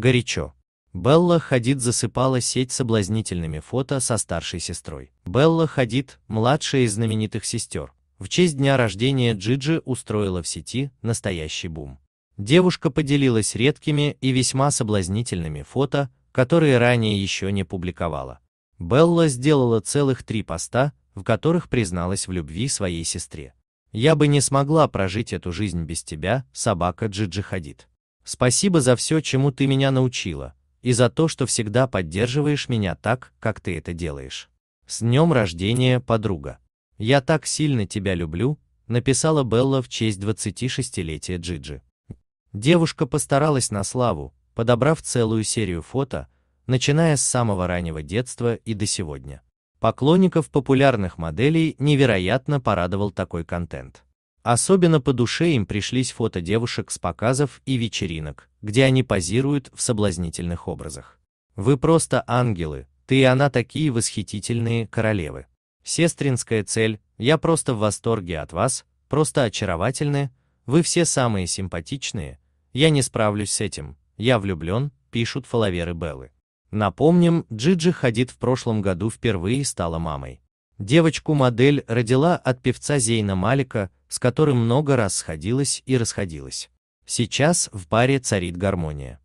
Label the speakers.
Speaker 1: Горячо. Белла Хадид засыпала сеть соблазнительными фото со старшей сестрой. Белла Хадид, младшая из знаменитых сестер, в честь дня рождения Джиджи устроила в сети настоящий бум. Девушка поделилась редкими и весьма соблазнительными фото, которые ранее еще не публиковала. Белла сделала целых три поста, в которых призналась в любви своей сестре. «Я бы не смогла прожить эту жизнь без тебя, собака Джиджи Хадид». Спасибо за все, чему ты меня научила, и за то, что всегда поддерживаешь меня так, как ты это делаешь. С днем рождения, подруга. Я так сильно тебя люблю, написала Белла в честь 26-летия Джиджи. Девушка постаралась на славу, подобрав целую серию фото, начиная с самого раннего детства и до сегодня. Поклонников популярных моделей невероятно порадовал такой контент. Особенно по душе им пришлись фото девушек с показов и вечеринок, где они позируют в соблазнительных образах. Вы просто ангелы, ты и она такие восхитительные королевы. Сестринская цель, я просто в восторге от вас, просто очаровательны, вы все самые симпатичные, я не справлюсь с этим, я влюблен, пишут фоловеры Беллы. Напомним, Джиджи Хадид в прошлом году впервые стала мамой. Девочку-модель родила от певца Зейна Малика, с которым много раз сходилась и расходилась. Сейчас в паре царит гармония.